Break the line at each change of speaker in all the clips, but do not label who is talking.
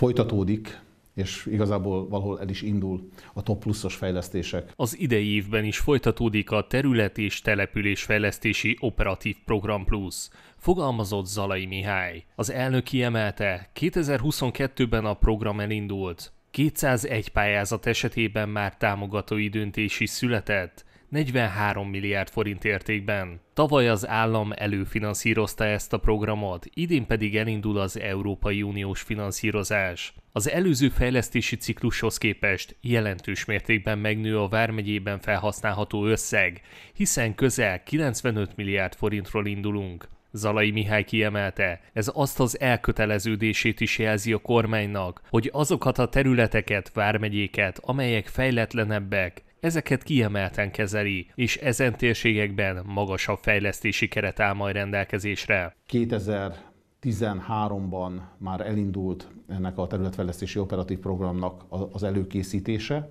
folytatódik, és igazából valahol el is indul a top pluszos fejlesztések.
Az idei évben is folytatódik a Terület és Település Fejlesztési Operatív Program Plusz, fogalmazott Zalai Mihály. Az elnök kiemelte, 2022-ben a program elindult, 201 pályázat esetében már támogatói döntés is született, 43 milliárd forint értékben. Tavaly az állam előfinanszírozta ezt a programot, idén pedig elindul az Európai Uniós finanszírozás. Az előző fejlesztési ciklushoz képest jelentős mértékben megnő a vármegyében felhasználható összeg, hiszen közel 95 milliárd forintról indulunk. Zalai Mihály kiemelte, ez azt az elköteleződését is jelzi a kormánynak, hogy azokat a területeket, vármegyéket, amelyek fejletlenebbek, ezeket kiemelten kezeli, és ezen térségekben magasabb fejlesztési keret áll majd rendelkezésre.
2013-ban már elindult ennek a területfejlesztési operatív programnak az előkészítése,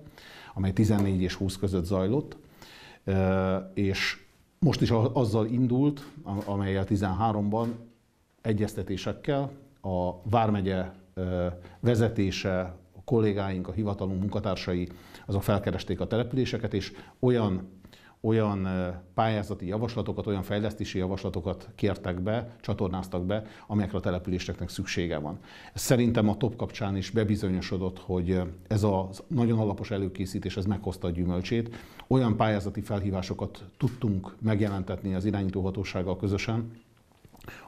amely 14 és 20 között zajlott, és most is azzal indult, amelyel 13-ban egyeztetésekkel a Vármegye vezetése, kollégáink, a hivatalunk munkatársai, azok felkeresték a településeket, és olyan olyan pályázati javaslatokat, olyan fejlesztési javaslatokat kértek be, csatornáztak be, amelyekre a településeknek szüksége van. szerintem a top kapcsán is bebizonyosodott, hogy ez a nagyon alapos előkészítés, ez meghozta a gyümölcsét. Olyan pályázati felhívásokat tudtunk megjelentetni az irányítóhatósággal közösen,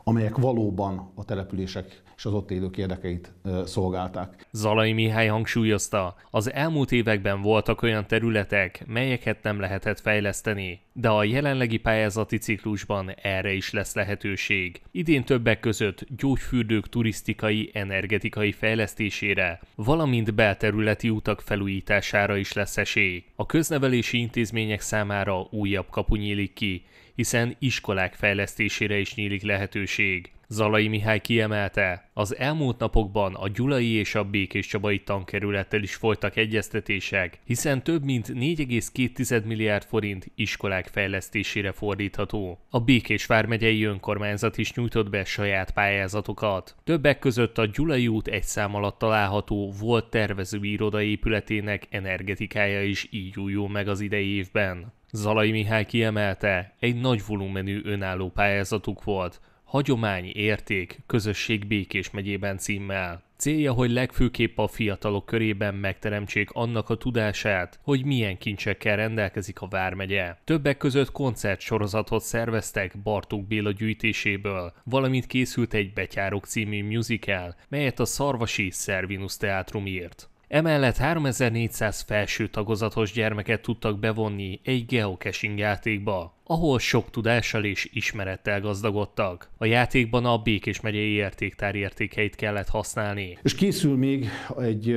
amelyek valóban a települések és az ott élők érdekeit szolgálták.
Zalai Mihály hangsúlyozta, az elmúlt években voltak olyan területek, melyeket nem lehetett fejleszteni, de a jelenlegi pályázati ciklusban erre is lesz lehetőség. Idén többek között gyógyfürdők turisztikai, energetikai fejlesztésére, valamint belterületi utak felújítására is lesz esély. A köznevelési intézmények számára újabb kapu nyílik ki, hiszen iskolák fejlesztésére is nyílik lehetőség lehetőség. Zalai Mihály kiemelte, az elmúlt napokban a Gyulai és a Békés Csabai tankerülettel is folytak egyeztetések, hiszen több mint 4,2 milliárd forint iskolák fejlesztésére fordítható. A Békés vármegyei önkormányzat is nyújtott be saját pályázatokat. Többek között a Gyulai út egy szám alatt található volt tervező iroda épületének energetikája is így újul meg az idei évben. Zalai Mihály kiemelte, egy nagy volumenű önálló pályázatuk volt, Hagyomány, érték, közösség Békés megyében címmel. Célja, hogy legfőképp a fiatalok körében megteremtsék annak a tudását, hogy milyen kincsekkel rendelkezik a Vármegye. Többek között koncertsorozatot szerveztek Bartók Béla gyűjtéséből, valamint készült egy Betyárok című musical, melyet a Szarvasi Szervinus Teátrum írt. Emellett 3400 felső tagozatos gyermeket tudtak bevonni egy geocaching játékba, ahol sok tudással és ismerettel gazdagodtak. A játékban a Békés megyei értéktár értékeit kellett használni.
És készül még egy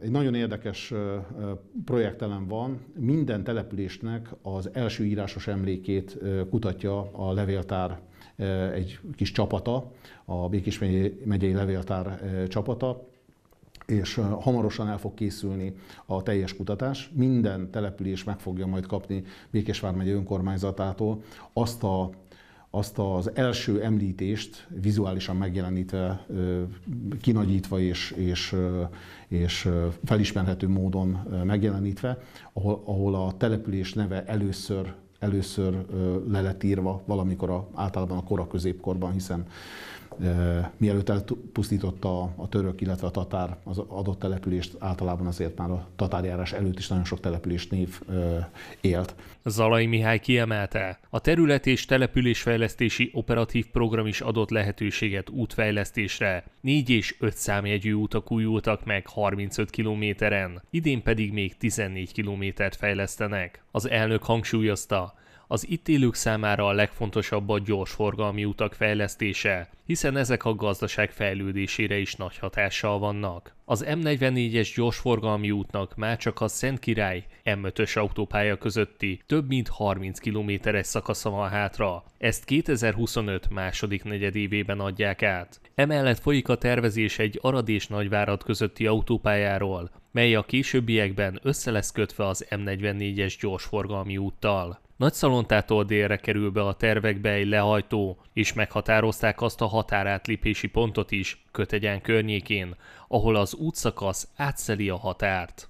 egy nagyon érdekes projektelem van, minden településnek az első írásos emlékét kutatja a levéltár egy kis csapata, a Békés megyei levéltár csapata, és hamarosan el fog készülni a teljes kutatás. Minden település meg fogja majd kapni Békésvár megye önkormányzatától azt a azt az első említést vizuálisan megjelenítve, kinagyítva és, és, és felismerhető módon megjelenítve, ahol, ahol a település neve először, először le lett írva valamikor a, általában a kora középkorban, hiszen mielőtt elpusztította a török, illetve a tatár az adott települést, általában azért már a tatárjárás előtt is nagyon sok település név élt.
Zalai Mihály kiemelte, a terület és településfejlesztési operatív program is adott lehetőséget útfejlesztésre. 4 és 5 számjegyű útak újultak meg 35 kilométeren, idén pedig még 14 kilométert fejlesztenek. Az elnök hangsúlyozta, az itt élők számára a legfontosabb a gyorsforgalmi utak fejlesztése, hiszen ezek a gazdaság fejlődésére is nagy hatással vannak. Az M44-es gyorsforgalmi útnak már csak a Szentkirály M5-ös autópálya közötti több mint 30 kilométeres szakasza van hátra. Ezt 2025 második negyedévében adják át. Emellett folyik a tervezés egy Arad és Nagyvárad közötti autópályáról, mely a későbbiekben össze lesz kötve az M44-es gyorsforgalmi úttal. Nagy szalontától délre kerül be a tervekbe egy lehajtó, és meghatározták azt a határátlépési pontot is, Kötegyen környékén, ahol az útszakasz átszeli a határt.